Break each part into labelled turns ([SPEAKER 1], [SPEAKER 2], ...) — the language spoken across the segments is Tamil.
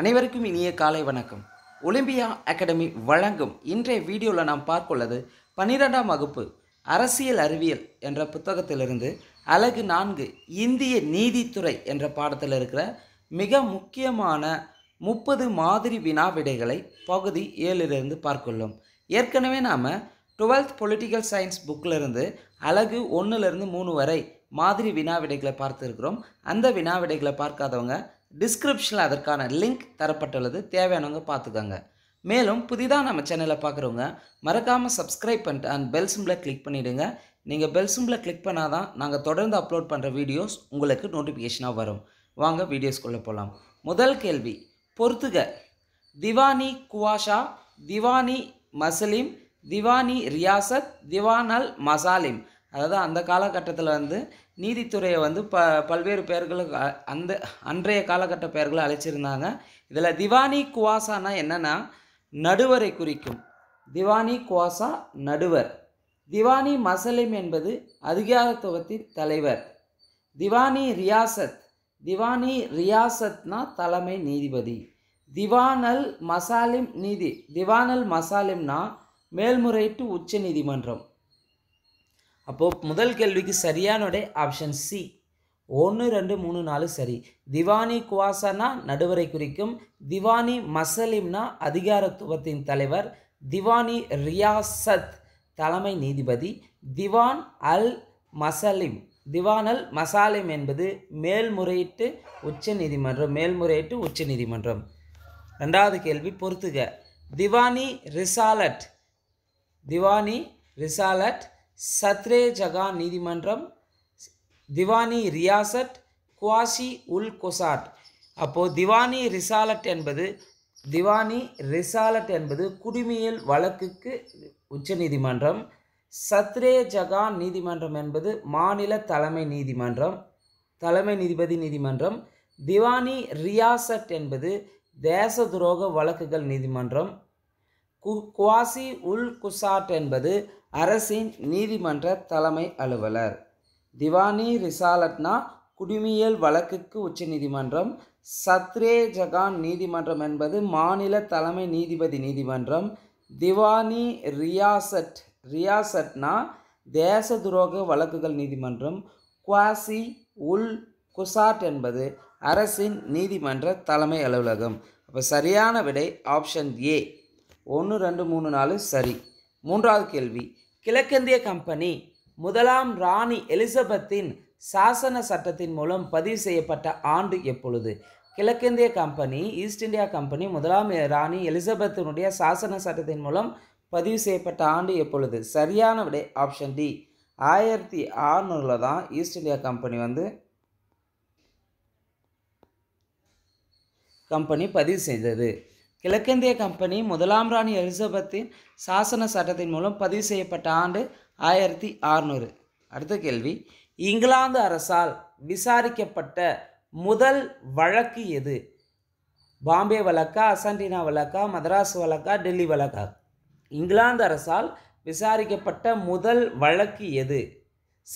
[SPEAKER 1] அனைவருக்கும் இனிய காலை வணக்கம் ஒலிம்பியா அகாடமி வழங்கும் இன்றைய வீடியோவில் நாம் பார்க்கொள்ளது பன்னிரெண்டாம் வகுப்பு அரசியல் அறிவியல் என்ற புத்தகத்திலிருந்து அழகு நான்கு இந்திய நீதித்துறை என்ற பாடத்தில் இருக்கிற மிக முக்கியமான முப்பது மாதிரி வினா விடைகளை பகுதி ஏழிலிருந்து பார்க்கொள்ளும் ஏற்கனவே நாம் டுவெல்த் பொலிட்டிக்கல் சயின்ஸ் புக்கிலிருந்து அழகு ஒன்றுலேருந்து மூணு வரை மாதிரி வினா விடைகளை பார்த்துருக்குறோம் அந்த வினா விடைகளை பார்க்காதவங்க டிஸ்கிரிப்ஷனில் அதற்கான லிங்க் தரப்பட்டுள்ளது தேவையானவங்க பார்த்துக்கோங்க மேலும் புதிதாக நம்ம சேனலை பார்க்குறவங்க மறக்காமல் சப்ஸ்கிரைப் பண்ணிட்டு அண்ட் பெல் சிம்பிளை கிளிக் பண்ணிவிடுங்க நீங்கள் பெல் சிம்பிளை கிளிக் பண்ணால் தான் நாங்கள் தொடர்ந்து அப்லோட் பண்ணுற வீடியோஸ் உங்களுக்கு நோட்டிஃபிகேஷனாக வரும் வாங்க வீடியோஸ்குள்ளே போகலாம் முதல் கேள்வி பொறுத்துக திவானி குவாஷா திவானி மசலிம் திவானி ரியாசத் திவானல் மசாலிம் அதாவது அந்த காலகட்டத்தில் வந்து நீதித்துறையை வந்து ப பல்வேறு பெயர்களுக்கு அந்த அன்றைய காலகட்ட பெயர்களை அழைச்சிருந்தாங்க இதில் திவானி குவாசானா என்னென்னா நடுவரை குறிக்கும் திவானி குவாசா நடுவர் திவானி மசலிம் என்பது அதிகாரத்துவத்தின் தலைவர் திவானி ரியாசத் திவானி ரியாசத்னா தலைமை நீதிபதி திவானல் மசாலிம் நீதி திவானல் மசாலிம்னா மேல்முறையீட்டு உச்ச நீதிமன்றம் அப்போது முதல் கேள்விக்கு சரியான உடைய ஆப்ஷன் சி ஒன்று ரெண்டு மூணு நாலு சரி திவானி குவாசனா நடுவரை குறிக்கும் திவானி மசலிம்னா அதிகாரத்துவத்தின் தலைவர் திவானி ரியாசத் தலைமை நீதிபதி திவான் அல் மசலிம் திவான் அல் மசாலிம் என்பது மேல்முறையீட்டு உச்ச நீதிமன்றம் மேல்முறையீட்டு உச்ச நீதிமன்றம் ரெண்டாவது கேள்வி பொறுத்துக திவானி ரிசாலட் திவானி ரிசாலட் சத்ரே ஜகா நீதிமன்றம் திவானி ரியாசட் குவாஷி உல் கொசாட் அப்போது திவானி ரிசாலட் என்பது திவானி ரிசாலட் என்பது குடிமியல் வழக்குக்கு உச்சநீதிமன்றம் சத்ரே ஜகான் நீதிமன்றம் என்பது மாநில தலைமை நீதிமன்றம் தலைமை நீதிபதி நீதிமன்றம் திவானி ரியாசட் என்பது தேச துரோக வழக்குகள் நீதிமன்றம் குவாசி உல் குசாட் என்பது அரசின் நீதிமன்ற தலைமை அலுவலர் திவானி ரிசாலட்னா குடிமியல் வழக்குக்கு உச்சநீதிமன்றம் சத்ரே ஜகான் நீதிமன்றம் என்பது மாநில தலைமை நீதிபதி நீதிமன்றம் திவானி ரியாசட் ரியாசட்னா தேச துரோக வழக்குகள் நீதிமன்றம் குவாசி உல் குசாட் என்பது அரசின் நீதிமன்ற தலைமை அலுவலகம் அப்போ சரியான விடை ஆப்ஷன் ஏ ஒன்று ரெண்டு மூணு நாலு சரி மூன்றாவது கேள்வி கிழக்கிந்திய கம்பெனி முதலாம் ராணி எலிசபெத்தின் சாசன சட்டத்தின் மூலம் பதிவு செய்யப்பட்ட ஆண்டு எப்பொழுது கிழக்கிந்திய கம்பெனி ஈஸ்ட் இந்தியா கம்பெனி முதலாம் ராணி எலிசபெத்தினுடைய சாசன சட்டத்தின் மூலம் பதிவு செய்யப்பட்ட ஆண்டு எப்பொழுது சரியான விடை ஆப்ஷன் டி ஆயிரத்தி ஆறுநூறில் தான் ஈஸ்ட் இந்தியா கம்பெனி வந்து கம்பெனி பதிவு செய்தது கிழக்கிந்திய கம்பெனி முதலாம் ராணி எலிசபெத்தின் சாசன சட்டத்தின் மூலம் பதிவு செய்யப்பட்ட ஆண்டு ஆயிரத்தி அறுநூறு அடுத்த கேள்வி இங்கிலாந்து அரசால் விசாரிக்கப்பட்ட முதல் வழக்கு எது பாம்பே வழக்கா அசண்டினா வழக்கா மதராஸ் வழக்கா டெல்லி வழக்கா இங்கிலாந்து அரசால் விசாரிக்கப்பட்ட முதல் வழக்கு எது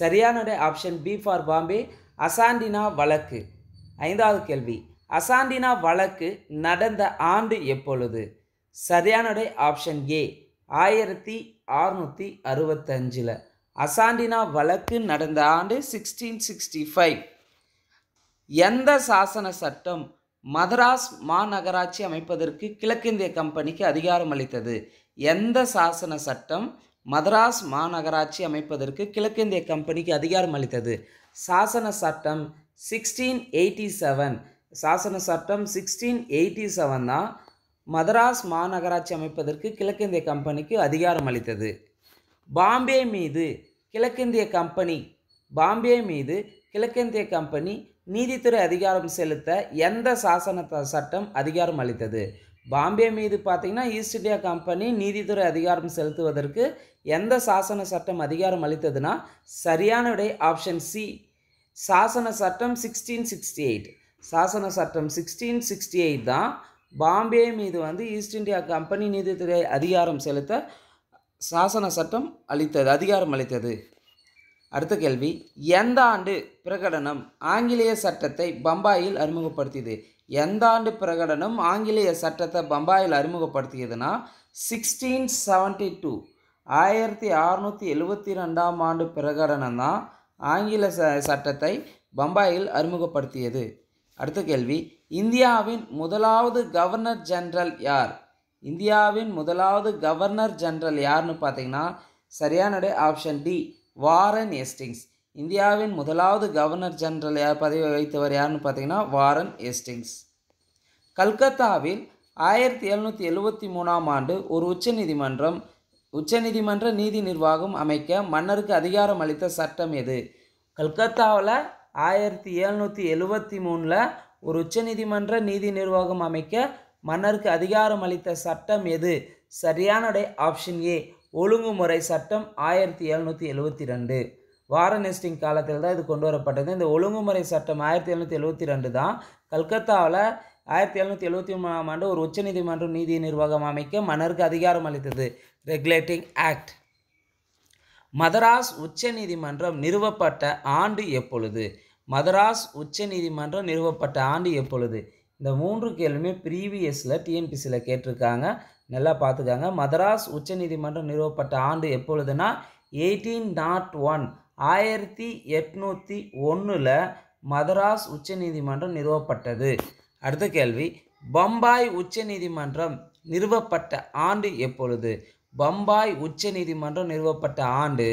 [SPEAKER 1] சரியான ஆப்ஷன் பி ஃபார் பாம்பே அசாண்டினா வழக்கு ஐந்தாவது கேள்வி அசாண்டினா வழக்கு நடந்த ஆண்டு எப்பொழுது சரியானடை ஆப்ஷன் ஏ ஆயிரத்தி அறுநூற்றி அறுபத்தஞ்சில் அசாண்டினா வழக்கு நடந்த ஆண்டு சிக்ஸ்டீன் சிக்ஸ்டி ஃபைவ் எந்த சாசன சட்டம் மதராஸ் மாநகராட்சி அமைப்பதற்கு கிழக்கிந்திய கம்பெனிக்கு அதிகாரம் அளித்தது எந்த சாசன சட்டம் மதராஸ் மாநகராட்சி அமைப்பதற்கு கிழக்கிந்திய கம்பெனிக்கு அதிகாரம் அளித்தது சாசன சட்டம் சிக்ஸ்டீன் எயிட்டி செவன் சாசன சட்டம் சிக்ஸ்டீன் எயிட்டி செவன் தான் மதராஸ் மாநகராட்சி அமைப்பதற்கு கிழக்கிந்திய கம்பெனிக்கு அதிகாரம் அளித்தது பாம்பே மீது கிழக்கிந்திய கம்பெனி பாம்பே மீது கிழக்கிந்திய கம்பெனி நீதித்துறை அதிகாரம் செலுத்த எந்த சாசன சட்டம் அதிகாரம் அளித்தது பாம்பே மீது பார்த்திங்கன்னா ஈஸ்ட் இந்தியா கம்பெனி நீதித்துறை அதிகாரம் செலுத்துவதற்கு எந்த சாசன சட்டம் அதிகாரம் அளித்ததுன்னா சரியான விடை ஆப்ஷன் சி சாசன சட்டம் சிக்ஸ்டீன் சிக்ஸ்டி எயிட் சாசன சட்டம் சிக்ஸ்டீன் சிக்ஸ்டி எயிட் தான் பாம்பே மீது வந்து ஈஸ்ட் இந்தியா கம்பெனி நீதித்துறை அதிகாரம் செலுத்த சாசன சட்டம் அளித்தது அதிகாரம் அளித்தது அடுத்த கேள்வி எந்த ஆண்டு பிரகடனம் ஆங்கிலேய சட்டத்தை பம்பாயில் அறிமுகப்படுத்தியது எந்த ஆண்டு பிரகடனம் ஆங்கிலேய சட்டத்தை பம்பாயில் அறிமுகப்படுத்தியதுன்னா சிக்ஸ்டீன் செவன்டி டூ ஆயிரத்தி அறநூற்றி எழுபத்தி ரெண்டாம் ஆண்டு பிரகடனம் தான் ஆங்கில ச சட்டத்தை பம்பாயில் அறிமுகப்படுத்தியது அடுத்த கேள்வி இந்தியாவின் முதலாவது கவர்னர் ஜென்ரல் யார் இந்தியாவின் முதலாவது கவர்னர் ஜென்ரல் யார்னு பார்த்தீங்கன்னா சரியான ஆப்ஷன் டி வாரன் எஸ்டிங்ஸ் இந்தியாவின் முதலாவது கவர்னர் ஜென்ரல் யார் பதவி வகித்தவர் யாருன்னு பார்த்தீங்கன்னா வாரன் எஸ்டிங்ஸ் கல்கத்தாவில் ஆயிரத்தி எழுநூற்றி எழுபத்தி மூணாம் ஆண்டு ஒரு உச்சநீதிமன்றம் உச்சநீதிமன்ற நீதி நிர்வாகம் அமைக்க மன்னருக்கு அதிகாரம் அளித்த சட்டம் எது கல்கத்தாவில் ஆயிரத்தி எழுநூற்றி எழுவத்தி மூணில் ஒரு உச்சநீதிமன்ற நீதி நிர்வாகம் அமைக்க மன்னருக்கு அதிகாரம் அளித்த சட்டம் எது சரியானடை ஆப்ஷன் ஏ ஒழுங்குமுறை சட்டம் ஆயிரத்தி எழுநூற்றி எழுவத்தி ரெண்டு வாரநெஸ்டிங் காலத்தில் தான் இது கொண்டு வரப்பட்டது இந்த ஒழுங்குமுறை சட்டம் ஆயிரத்தி எழுநூற்றி எழுவத்தி ரெண்டு தான் கல்கத்தாவில் ஆயிரத்தி எழுநூற்றி எழுபத்தி மூணாம் ஆண்டு ஒரு உச்சநீதிமன்றம் நீதி நிர்வாகம் அமைக்க மன்னருக்கு அதிகாரம் அளித்தது ரெகுலேட்டிங் ஆக்ட் மதராஸ் உச்சநீதிமன்றம் நிறுவப்பட்ட ஆண்டு எப்பொழுது மதராஸ் உச்சநீதிமன்றம் நிறுவப்பட்ட ஆண்டு எப்பொழுது இந்த மூன்று கேள்வியுமே ப்ரீவியஸில் டிஎன்பிசியில் கேட்டிருக்காங்க நல்லா பார்த்துக்காங்க மதராஸ் உச்சநீதிமன்றம் நிறுவப்பட்ட ஆண்டு எப்பொழுதுனா எயிட்டீன் நாட் ஒன் ஆயிரத்தி எட்நூற்றி ஒன்றில் மதராஸ் உச்சநீதிமன்றம் நிறுவப்பட்டது அடுத்த கேள்வி பம்பாய் உச்சநீதிமன்றம் நிறுவப்பட்ட ஆண்டு எப்பொழுது பம்பாய் உச்ச நீதிமன்றம் நிறுவப்பட்ட ஆண்டு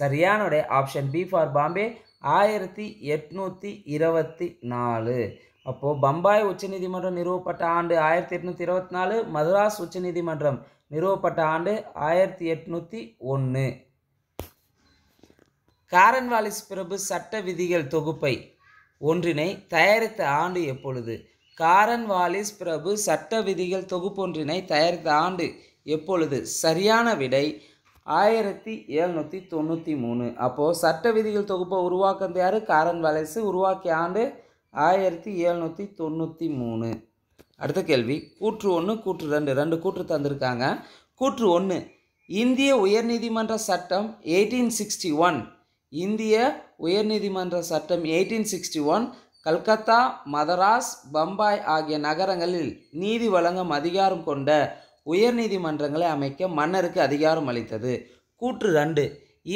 [SPEAKER 1] சரியானுடைய ஆப்ஷன் பி ஃபார் பாம்பே ஆயிரத்தி எட்நூற்றி இருபத்தி நாலு அப்போது பம்பாய் உச்சநீதிமன்றம் நிறுவப்பட்ட ஆண்டு ஆயிரத்தி எட்நூற்றி இருபத்தி நாலு மதுராஸ் உச்சநீதிமன்றம் நிறுவப்பட்ட ஆண்டு ஆயிரத்தி எட்நூற்றி ஒன்று காரன்வாலிஸ் பிரபு சட்ட விதிகள் தொகுப்பை ஒன்றினை தயாரித்த ஆண்டு எப்பொழுது காரன்வாலிஸ் பிரபு சட்ட விதிகள் தொகுப்பொன்றினை தயாரித்த ஆண்டு எப்பொழுது சரியான விடை ஆயிரத்தி எழுநூற்றி தொண்ணூற்றி மூணு அப்போது சட்ட விதிகள் தொகுப்பை உருவாக்குறது யார் காரன் வலைசு உருவாக்கிய ஆண்டு ஆயிரத்தி எழுநூற்றி தொண்ணூற்றி மூணு அடுத்த கேள்வி கூற்று ஒன்று கூற்று ரெண்டு ரெண்டு கூற்று தந்திருக்காங்க கூற்று ஒன்று இந்திய உயர்நீதிமன்ற சட்டம் எயிட்டீன் சிக்ஸ்டி ஒன் இந்திய உயர்நீதிமன்ற சட்டம் eighteen sixty one Calcutta Madras Bombay ஆகிய நகரங்களில் நீதி வழங்கும் அதிகாரம் கொண்ட உயர்நீதிமன்றங்களை அமைக்க மன்னருக்கு அதிகாரம் அளித்தது கூற்று ரெண்டு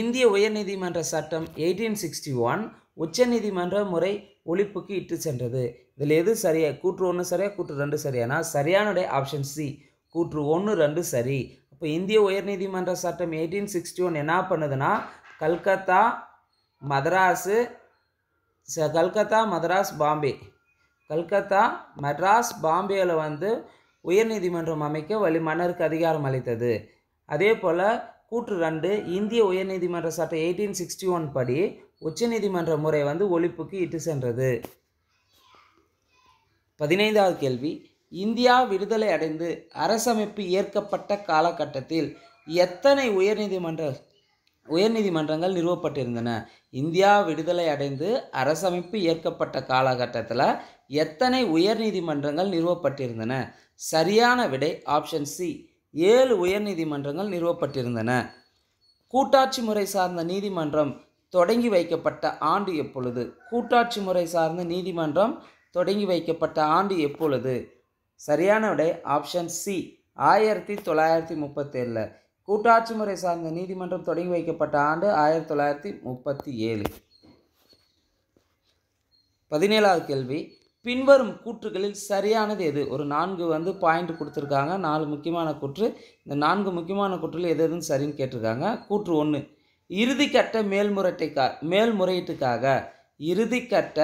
[SPEAKER 1] இந்திய உயர்நீதிமன்ற சட்டம் எயிட்டீன் சிக்ஸ்டி ஒன் உச்சநீதிமன்ற முறை ஒழிப்புக்கு இட்டு சென்றது இதில் எது சரியா கூற்று ஒன்று சரியா கூற்று ரெண்டு சரியானா சரியானுடைய ஆப்ஷன் சி கூற்று ஒன்று ரெண்டு சரி இப்போ இந்திய உயர்நீதிமன்ற சட்டம் எயிட்டீன் சிக்ஸ்டி ஒன் என்ன பண்ணுதுன்னா கல்கத்தா மதராஸு கல்கத்தா மதராஸ் பாம்பே கல்கத்தா மெட்ராஸ் பாம்பேயில் வந்து உயர்நீதிமன்றம் அமைக்க வழி மன்னருக்கு அதிகாரம் அளித்தது அதே போல் கூற்று ரெண்டு இந்திய உயர்நீதிமன்ற சட்டம் எயிட்டீன் சிக்ஸ்டி ஒன் படி உச்சநீதிமன்ற முறை வந்து ஒழிப்புக்கு இட்டு சென்றது பதினைந்தாவது கேள்வி இந்தியா விடுதலை அடைந்து அரசமைப்பு ஏற்கப்பட்ட காலகட்டத்தில் எத்தனை உயர்நீதிமன்ற உயர்நீதிமன்றங்கள் நிறுவப்பட்டிருந்தன இந்தியா விடுதலை அடைந்து அரசமைப்பு ஏற்கப்பட்ட காலகட்டத்தில் எத்தனை உயர்நீதிமன்றங்கள் நிறுவப்பட்டிருந்தன சரியான விடை ஆப்ஷன் சி ஏழு உயர்நீதிமன்றங்கள் நிறுவப்பட்டிருந்தன கூட்டாட்சி முறை சார்ந்த நீதிமன்றம் தொடங்கி வைக்கப்பட்ட ஆண்டு எப்பொழுது கூட்டாட்சி முறை சார்ந்த நீதிமன்றம் தொடங்கி வைக்கப்பட்ட ஆண்டு எப்பொழுது சரியான விடை ஆப்ஷன் சி ஆயிரத்தி தொள்ளாயிரத்தி முப்பத்தேழில் கூட்டாட்சி முறை சார்ந்த நீதிமன்றம் தொடங்கி வைக்கப்பட்ட ஆண்டு ஆயிரத்தி தொள்ளாயிரத்தி முப்பத்தி ஏழு பதினேழாவது கேள்வி பின்வரும் கூற்றுகளில் சரியானது எது ஒரு நான்கு வந்து பாயிண்ட் கொடுத்துருக்காங்க நாலு முக்கியமான கூற்று இந்த நான்கு முக்கியமான கூற்றில் எது எதுன்னு சரின்னு கேட்டிருக்காங்க கூற்று ஒன்று இறுதிக்கட்ட மேல்முறையிட்டுக்கா மேல்முறையீட்டுக்காக இறுதிக்கட்ட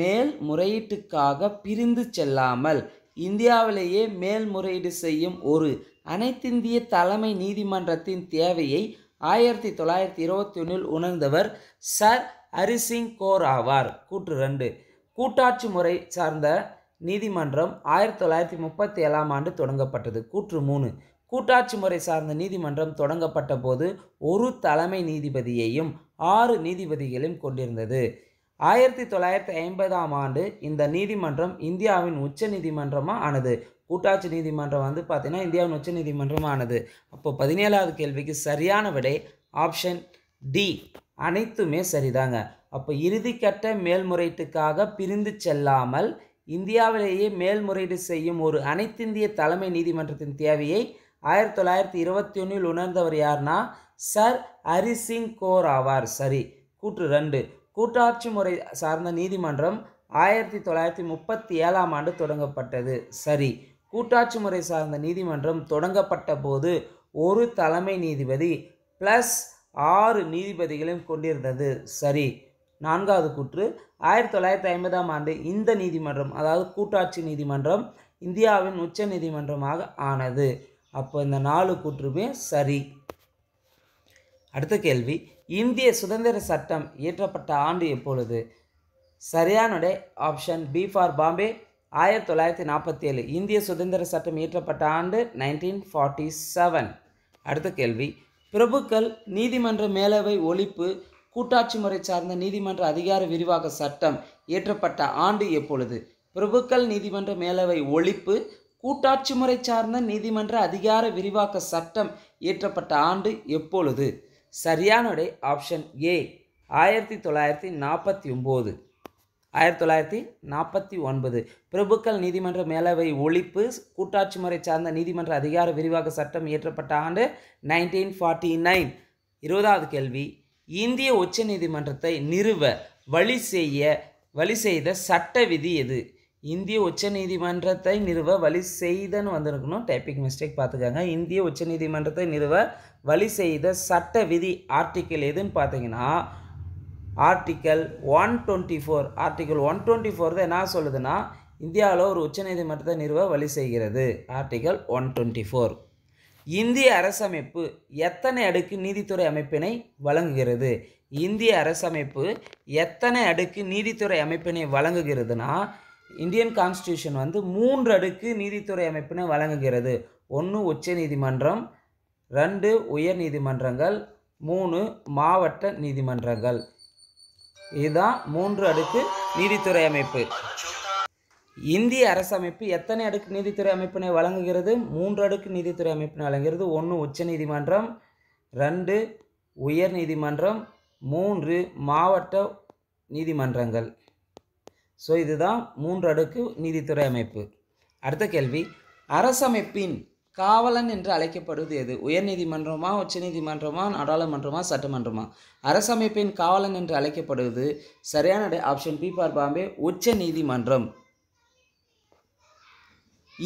[SPEAKER 1] மேல்முறையீட்டுக்காக பிரிந்து செல்லாமல் இந்தியாவிலேயே மேல்முறையீடு செய்யும் ஒரு அனைத்திந்திய தலைமை நீதிமன்றத்தின் தேவையை ஆயிரத்தி தொள்ளாயிரத்தி இருபத்தி ஒன்றில் உணர்ந்தவர் சர் ஹரிசிங் கோர் ஆவார் கூற்று ரெண்டு கூட்டாட்சி முறை சார்ந்த நீதிமன்றம் ஆயிரத்தி தொள்ளாயிரத்தி முப்பத்தி ஏழாம் ஆண்டு தொடங்கப்பட்டது கூற்று மூணு கூட்டாட்சி முறை சார்ந்த நீதிமன்றம் தொடங்கப்பட்ட போது ஒரு தலைமை நீதிபதியையும் ஆறு நீதிபதிகளையும் கொண்டிருந்தது ஆயிரத்தி தொள்ளாயிரத்தி ஐம்பதாம் ஆண்டு இந்த நீதிமன்றம் இந்தியாவின் உச்ச நீதிமன்றமாக ஆனது கூட்டாட்சி நீதிமன்றம் வந்து பார்த்திங்கன்னா இந்தியாவின் உச்ச நீதிமன்றமானது அப்போது பதினேழாவது கேள்விக்கு சரியான விடை ஆப்ஷன் டி அனைத்துமே சரிதாங்க அப்போ இறுதிக்கட்ட மேல்முறையீட்டுக்காக பிரிந்து செல்லாமல் இந்தியாவிலேயே மேல்முறையீடு செய்யும் ஒரு அனைத்திந்திய தலைமை நீதிமன்றத்தின் தேவையை ஆயிரத்தி தொள்ளாயிரத்தி இருபத்தி ஒன்றில் உணர்ந்தவர் யார்னா சர் ஹரிசிங் கோர் ஆவார் சரி கூற்று ரெண்டு கூட்டாட்சி முறை சார்ந்த நீதிமன்றம் ஆயிரத்தி தொள்ளாயிரத்தி முப்பத்தி ஏழாம் ஆண்டு தொடங்கப்பட்டது சரி கூட்டாட்சி முறை சார்ந்த நீதிமன்றம் தொடங்கப்பட்ட போது ஒரு தலைமை நீதிபதி பிளஸ் ஆறு நீதிபதிகளையும் கொண்டிருந்தது சரி நான்காவது கூற்று ஆயிரத்தி தொள்ளாயிரத்தி ஐம்பதாம் ஆண்டு இந்த நீதிமன்றம் அதாவது கூட்டாட்சி நீதிமன்றம் இந்தியாவின் உச்ச நீதிமன்றமாக ஆனது அப்போ இந்த நாலு கூற்றுமே சரி அடுத்த கேள்வி இந்திய சுதந்திர சட்டம் இயற்றப்பட்ட ஆண்டு எப்பொழுது சரியானுடைய ஆப்ஷன் பி ஃபார் பாம்பே ஆயிரத்தி தொள்ளாயிரத்தி நாற்பத்தி ஏழு இந்திய சுதந்திர சட்டம் இயற்றப்பட்ட ஆண்டு நைன்டீன் ஃபார்ட்டி செவன் அடுத்த கேள்வி பிரபுக்கள் நீதிமன்ற மேலவை ஒழிப்பு கூட்டாட்சி முறை சார்ந்த நீதிமன்ற அதிகார விரிவாக்க சட்டம் இயற்றப்பட்ட ஆண்டு எப்பொழுது பிரபுக்கள் நீதிமன்ற மேலவை ஒழிப்பு கூட்டாட்சி முறை சார்ந்த நீதிமன்ற அதிகார விரிவாக்க சட்டம் இயற்றப்பட்ட ஆண்டு எப்பொழுது சரியானுடைய ஆப்ஷன் ஏ ஆயிரத்தி தொள்ளாயிரத்தி நாற்பத்தி ஒம்பது ஆயிரத்தி தொள்ளாயிரத்தி நாற்பத்தி ஒன்பது பிரபுக்கள் நீதிமன்ற மேலவை ஒழிப்பு கூட்டாட்சி முறை சார்ந்த நீதிமன்ற அதிகார விரிவாக்க சட்டம் இயற்றப்பட்ட ஆண்டு நைன்டீன் ஃபார்ட்டி நைன் இருபதாவது கேள்வி இந்திய உச்ச நீதிமன்றத்தை நிறுவ வழி செய்ய வழி செய்த சட்ட விதி எது இந்திய உச்ச நீதிமன்றத்தை நிறுவ வழி செய்தன்னு வந்திருக்கணும் டைப்பிங் மிஸ்டேக் பார்த்துக்கோங்க இந்திய உச்ச நீதிமன்றத்தை நிறுவ வழி செய்த சட்ட விதி ஆர்டிக்கிள் எதுன்னு பார்த்தீங்கன்னா article one twenty four article one twenty four தான் என்ன சொல்லுதுன்னா இந்தியாவில் ஒரு உச்சநீதிமன்றத்தை நிறுவ வழி செய்கிறது ஆர்டிக்கல் ஒன் டுவெண்ட்டி ஃபோர் இந்திய அரசமைப்பு எத்தனை அடுக்கு நீதித்துறை அமைப்பினை வழங்குகிறது இந்திய அரசமைப்பு எத்தனை அடுக்கு நீதித்துறை அமைப்பினை வழங்குகிறதுனா இந்தியன் கான்ஸ்டியூஷன் வந்து மூன்று அடுக்கு நீதித்துறை அமைப்பினை வழங்குகிறது ஒன்று உச்ச நீதிமன்றம் ரெண்டு உயர் நீதிமன்றங்கள் மூணு மாவட்ட நீதிமன்றங்கள் இதுதான் மூன்று அடுக்கு நீதித்துறை அமைப்பு இந்திய அரசமைப்பு எத்தனை அடுக்கு நீதித்துறை அமைப்பினை வழங்குகிறது மூன்று அடுக்கு நீதித்துறை அமைப்பினை வழங்குகிறது ஒன்று உச்ச நீதிமன்றம் ரெண்டு உயர் நீதிமன்றம் மூன்று மாவட்ட நீதிமன்றங்கள் ஸோ இதுதான் மூன்று அடுக்கு நீதித்துறை அமைப்பு அடுத்த கேள்வி அரசமைப்பின் காவலன் என்று அழைக்கப்படுவது எது உயர்நீதிமன்றமா உச்சநீதிமன்றமா நாடாளுமன்றமா சட்டமன்றமா அரசமைப்பின் காவலன் என்று அழைக்கப்படுவது சரியான ஆப்ஷன் பி பார் பாம்பே உச்ச நீதிமன்றம்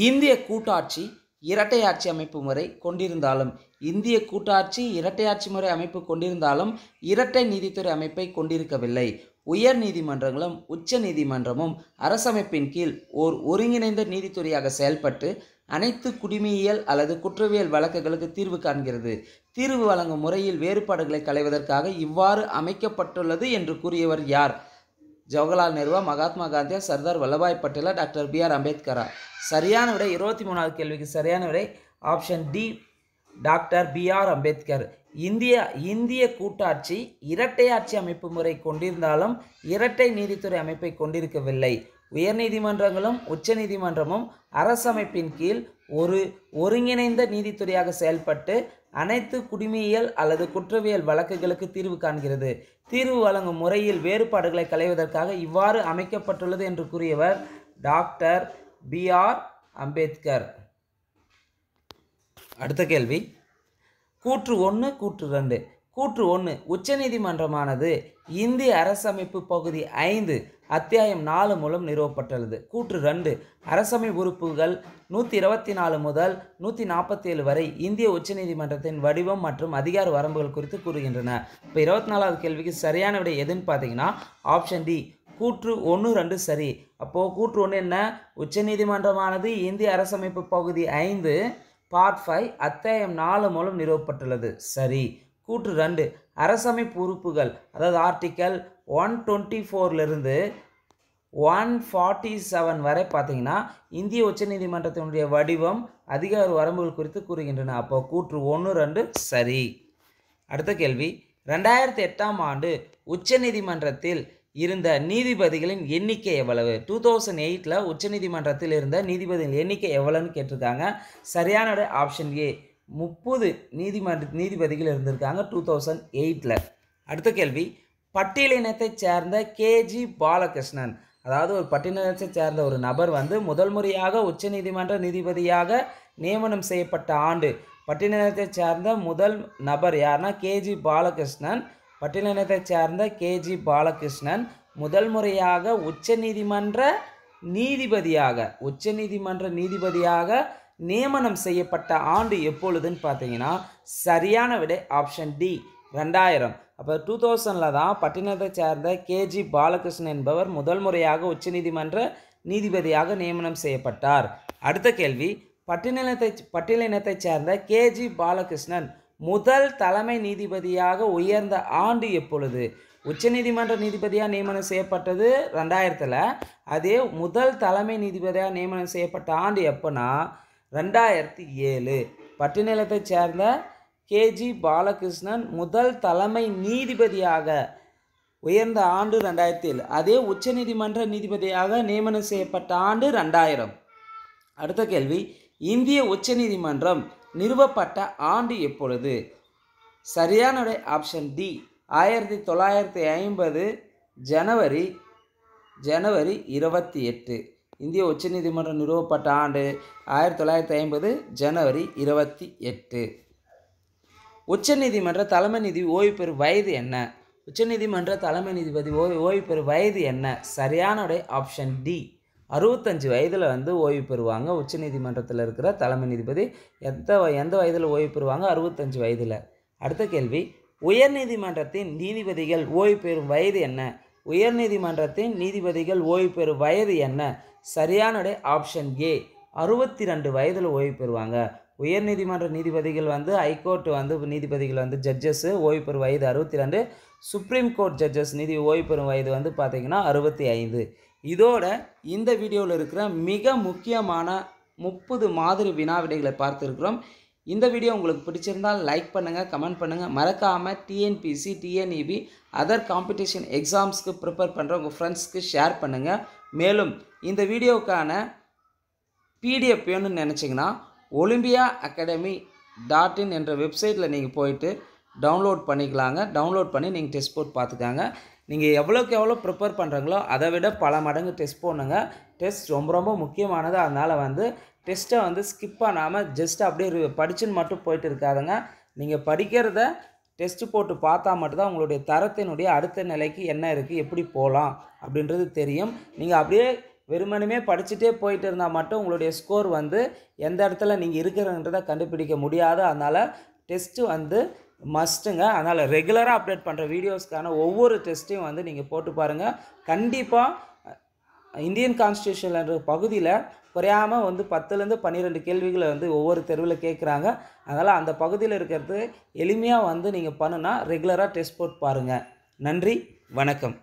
[SPEAKER 1] இந்திய கூட்டாட்சி இரட்டையாட்சி அமைப்பு முறை கொண்டிருந்தாலும் இந்திய கூட்டாட்சி இரட்டையாட்சி முறை அமைப்பு கொண்டிருந்தாலும் இரட்டை நீதித்துறை அமைப்பை கொண்டிருக்கவில்லை உயர் நீதிமன்றங்களும் உச்ச நீதிமன்றமும் அரசமைப்பின் கீழ் ஓர் ஒருங்கிணைந்த நீதித்துறையாக செயல்பட்டு அனைத்து குடிமையியல் அல்லது குற்றவியல் வழக்குகளுக்கு தீர்வு காண்கிறது தீர்வு வழங்கும் முறையில் வேறுபாடுகளை களைவதற்காக இவ்வாறு அமைக்கப்பட்டுள்ளது என்று கூறியவர் யார் ஜவஹர்லால் நேருவா மகாத்மா காந்தியா சர்தார் வல்லபாய் பட்டேலா டாக்டர் பி ஆர் அம்பேத்கரா சரியான விடை இருபத்தி மூணாவது கேள்விக்கு சரியான விடை option D doctor B R Ambedkar இந்திய இந்திய கூட்டாட்சி இரட்டை ஆட்சி அமைப்பு முறை கொண்டிருந்தாலும் இரட்டை நீதித்துறை அமைப்பை கொண்டிருக்கவில்லை உயர்நீதிமன்றங்களும் உச்சநீதிமன்றமும் அரசமைப்பின் கீழ் ஒரு ஒருங்கிணைந்த நீதித்துறையாக செயல்பட்டு அனைத்து குடிமையியல் அல்லது குற்றவியல் வழக்குகளுக்கு தீர்வு காண்கிறது தீர்வு வழங்கும் முறையில் வேறுபாடுகளை களைவதற்காக இவ்வாறு அமைக்கப்பட்டுள்ளது என்று கூறியவர் டாக்டர் பி ஆர் அம்பேத்கர் அடுத்த கேள்வி கூற்று ஒன்று கூற்று ரெண்டு கூற்று ஒன்று உச்சநீதிமன்றமானது இந்திய அரசமைப்பு பகுதி ஐந்து அத்தியாயம் நாலு மூலம் நிறுவப்பட்டுள்ளது கூற்று ரெண்டு அரசமை உறுப்புகள் நூற்றி இருபத்தி நாலு முதல் நூற்றி நாற்பத்தி ஏழு வரை இந்திய உச்சநீதிமன்றத்தின் வடிவம் மற்றும் அதிகார வரம்புகள் குறித்து கூறுகின்றன இப்போ இருபத்தி நாலாவது கேள்விக்கு சரியான விடை எதுன்னு பார்த்தீங்கன்னா ஆப்ஷன் டி கூற்று ஒன்று ரெண்டு சரி அப்போது கூற்று ஒன்று என்ன உச்சநீதிமன்றமானது இந்திய அரசமைப்பு பகுதி ஐந்து பார்ட் ஃபைவ் அத்தியாயம் நாலு மூலம் நிறுவப்பட்டுள்ளது சரி கூற்று ரெண்டு அரசமைப்பு உறுப்புகள் அதாவது ஆர்டிக்கல் ஒன் டுவெண்ட்டி ஃபோர்லேருந்து ஒன் ஃபார்ட்டி செவன் வரை பார்த்திங்கன்னா இந்திய உச்சநீதிமன்றத்தினுடைய வடிவம் அதிகார வரம்புகள் குறித்து கூறுகின்றன அப்போ கூற்று ஒன்று ரெண்டு சரி அடுத்த கேள்வி ரெண்டாயிரத்தி எட்டாம் ஆண்டு உச்சநீதிமன்றத்தில் இருந்த நீதிபதிகளின் எண்ணிக்கை எவ்வளவு டூ தௌசண்ட் எயிட்டில் உச்சநீதிமன்றத்தில் இருந்த நீதிபதிகளின் எண்ணிக்கை எவ்வளோன்னு கேட்டிருக்காங்க சரியான ஆப்ஷன் ஏ முப்பது நீதிமன்ற நீதிபதிகள் இருந்திருக்காங்க டூ தௌசண்ட் எயிட்டில் அடுத்த கேள்வி பட்டியலினத்தைச் சேர்ந்த கேஜி பாலகிருஷ்ணன் அதாவது ஒரு பட்டியலினத்தை சேர்ந்த ஒரு நபர் வந்து முதல் முறையாக உச்சநீதிமன்ற நீதிபதியாக நியமனம் செய்யப்பட்ட ஆண்டு பட்டியலினத்தை சேர்ந்த முதல் நபர் யார்னா கேஜி பாலகிருஷ்ணன் பட்டியலினத்தை சேர்ந்த கேஜி பாலகிருஷ்ணன் முதல் முறையாக உச்சநீதிமன்ற நீதிபதியாக உச்சநீதிமன்ற நீதிபதியாக நியமனம் செய்யப்பட்ட ஆண்டு எப்பொழுதுன்னு பார்த்தீங்கன்னா சரியான விடை ஆப்ஷன் டி ரெண்டாயிரம் அப்போ டூ தௌசண்டில் தான் பட்டினத்தை சேர்ந்த கேஜி பாலகிருஷ்ணன் என்பவர் முதல் முறையாக உச்சநீதிமன்ற நீதிபதியாக நியமனம் செய்யப்பட்டார் அடுத்த கேள்வி பட்டினத்தை பட்டியலினத்தைச் சேர்ந்த கேஜி பாலகிருஷ்ணன் முதல் தலைமை நீதிபதியாக உயர்ந்த ஆண்டு எப்பொழுது உச்சநீதிமன்ற நீதிபதியாக நியமனம் செய்யப்பட்டது ரெண்டாயிரத்தில் அதே முதல் தலைமை நீதிபதியாக நியமனம் செய்யப்பட்ட ஆண்டு எப்போனா ரெண்டாயிரத்தி ஏழு பட்டினத்தை சேர்ந்த கேஜி பாலகிருஷ்ணன் முதல் தலைமை நீதிபதியாக உயர்ந்த ஆண்டு ரெண்டாயிரத்தி ஏழு அதே உச்சநீதிமன்ற நீதிபதியாக நியமனம் செய்யப்பட்ட ஆண்டு ரெண்டாயிரம் அடுத்த கேள்வி இந்திய உச்சநீதிமன்றம் நிறுவப்பட்ட ஆண்டு எப்பொழுது சரியான ஆப்ஷன் டி ஆயிரத்தி தொள்ளாயிரத்தி ஐம்பது ஜனவரி ஜனவரி இருபத்தி எட்டு இந்திய உச்சநீதிமன்றம் நிறுவப்பட்ட ஆண்டு ஆயிரத்தி தொள்ளாயிரத்தி ஐம்பது ஜனவரி இருபத்தி எட்டு உச்சநீதிமன்ற தலைமை நீதி ஓய்வு பெறும் வயது என்ன உச்சநீதிமன்ற தலைமை நீதிபதி ஓய்வு ஓய்வு பெறும் வயது என்ன சரியான ஆப்ஷன் டி அறுபத்தஞ்சு வயதில் வந்து ஓய்வு பெறுவாங்க உச்சநீதிமன்றத்தில் இருக்கிற தலைமை நீதிபதி எந்த எந்த வயதில் ஓய்வு பெறுவாங்க அறுபத்தஞ்சு வயதில் அடுத்த கேள்வி உயர்நீதிமன்றத்தின் நீதிபதிகள் ஓய்வு பெறும் வயது என்ன உயர்நீதிமன்றத்தின் நீதிபதிகள் ஓய்வு பெறும் வயது என்ன சரியான ஆப்ஷன் ஏ அறுபத்தி ரெண்டு வயதில் ஓய்வு பெறுவாங்க உயர்நீதிமன்ற நீதிபதிகள் வந்து ஹைகோர்ட் வந்து நீதிபதிகள் வந்து ஜட்ஜஸ்ஸு ஓய்வு பெறும் வயது அறுபத்தி ரெண்டு சுப்ரீம் கோர்ட் ஜட்ஜஸ் நீதி ஓய்வு பெறும் வயது வந்து பார்த்திங்கன்னா அறுபத்தி ஐந்து இதோட இந்த வீடியோவில் இருக்கிற மிக முக்கியமான முப்பது மாதிரி வினாவிடைகளை பார்த்துருக்குறோம் இந்த வீடியோ உங்களுக்கு பிடிச்சிருந்தால் லைக் பண்ணுங்கள் கமெண்ட் பண்ணுங்கள் மறக்காமல் டிஎன்பிசி டிஎன்இபி அதர் காம்படிஷன் எக்ஸாம்ஸ்க்கு e ப்ரிப்பேர் பண்ணுற உங்கள் ஃப்ரெண்ட்ஸ்க்கு ஷேர் பண்ணுங்கள் மேலும் இந்த வீடியோக்கான பிடிஎஃப் வேணும்னு நினச்சிங்கன்னா ஒலிம்பியா அகாடமி டாட் இன் என்ற வெப்சைட்டில் நீங்கள் போயிட்டு டவுன்லோட் பண்ணிக்கலாங்க டவுன்லோட் பண்ணி நீங்கள் டெஸ்ட் போட்டு பார்த்துக்காங்க நீங்கள் எவ்வளோக்கு எவ்வளோ ப்ரிப்பேர் பண்ணுறீங்களோ அதை விட பல மடங்கு டெஸ்ட் போடணுங்க டெஸ்ட் ரொம்ப ரொம்ப முக்கியமானது அதனால் வந்து டெஸ்ட்டை வந்து ஸ்கிப் பண்ணாமல் ஜஸ்ட் அப்படியே படிச்சுன்னு மட்டும் போயிட்டு இருக்காதுங்க நீங்கள் படிக்கிறத டெஸ்ட்டு போட்டு பார்த்தா மட்டும்தான் உங்களுடைய தரத்தினுடைய அடுத்த நிலைக்கு என்ன இருக்குது எப்படி போகலாம் அப்படின்றது தெரியும் நீங்கள் அப்படியே வெறுமனுமே படிச்சுட்டே போயிட்டு இருந்தால் மட்டும் உங்களுடைய ஸ்கோர் வந்து எந்த இடத்துல நீங்கள் இருக்கிறன்றதை கண்டுபிடிக்க முடியாது அதனால் டெஸ்ட்டு வந்து மஸ்ட்டுங்க அதனால் ரெகுலராக அப்டேட் பண்ணுற வீடியோஸ்க்கான ஒவ்வொரு டெஸ்ட்டையும் வந்து நீங்கள் போட்டு பாருங்கள் கண்டிப்பாக இந்தியன் கான்ஸ்டியூஷன்ன்ற பகுதியில் குறையாமல் வந்து பத்துலேருந்து பன்னிரெண்டு கேள்விகளை வந்து ஒவ்வொரு தெருவில் கேட்குறாங்க அதனால் அந்த பகுதியில் இருக்கிறது எளிமையாக வந்து நீங்கள் பண்ணுன்னா ரெகுலராக டெஸ்ட் போட்டு பாருங்கள் நன்றி வணக்கம்